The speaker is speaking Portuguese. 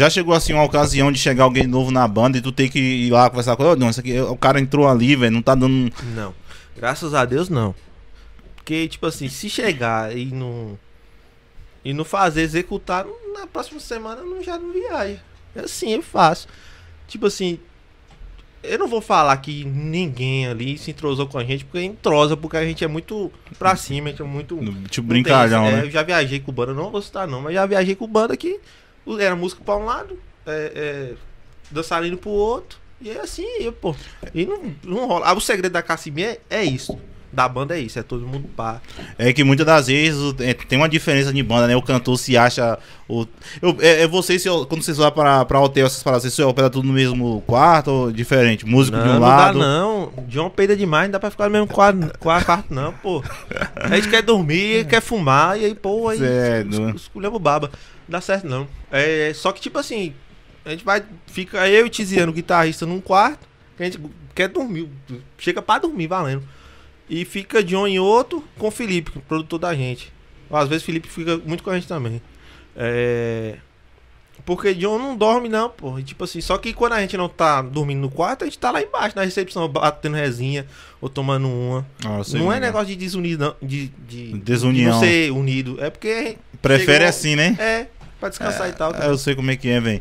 Já chegou assim uma ocasião de chegar alguém novo na banda e tu tem que ir lá conversar com ele? não, isso aqui, o cara entrou ali, velho, não tá dando. Não. Graças a Deus, não. Porque, tipo assim, se chegar e não. E não fazer, executar, na próxima semana não já não viaja. É assim, eu é faço. Tipo assim, eu não vou falar que ninguém ali se entrosou com a gente, porque entrosa, porque a gente é muito pra cima, a gente é muito. Tipo, brincalhão, né? Eu já viajei com banda, não vou citar não, mas já viajei com banda que era música pra um lado, é, é, dançarino pro outro. E é assim, eu, pô. E não, não rola. Ah, o segredo da Cassimia é, é isso da banda é isso, é todo mundo pá. É que muitas das vezes é, tem uma diferença de banda, né? O cantor se acha. O... Eu, é, é vocês, quando vocês vão pra, pra hotel, vocês falam assim, se eu opera tudo no mesmo quarto ou diferente? Músico não, de um não lado. Dá, não, John peida demais, não dá pra ficar no mesmo quarto, quarto não, pô. A gente quer dormir, é. quer fumar, e aí, pô, aí. É Escolhemos baba. Não dá certo, não. É, só que, tipo assim, a gente vai. Fica eu e Tiziano, guitarrista, num quarto, que a gente quer dormir. Chega pra dormir, valendo. E fica de um em outro com Felipe, produtor da gente. Às vezes Felipe fica muito com a gente também. É... Porque John não dorme, não, pô. tipo assim, só que quando a gente não tá dormindo no quarto, a gente tá lá embaixo, na recepção, batendo resinha ou tomando uma. Ah, não é negócio de desunir, não. De, de, Desunião. De não ser unido. É porque. Prefere chegou... assim, né? É, pra descansar é, e tal. Tá? Eu sei como é que é, velho.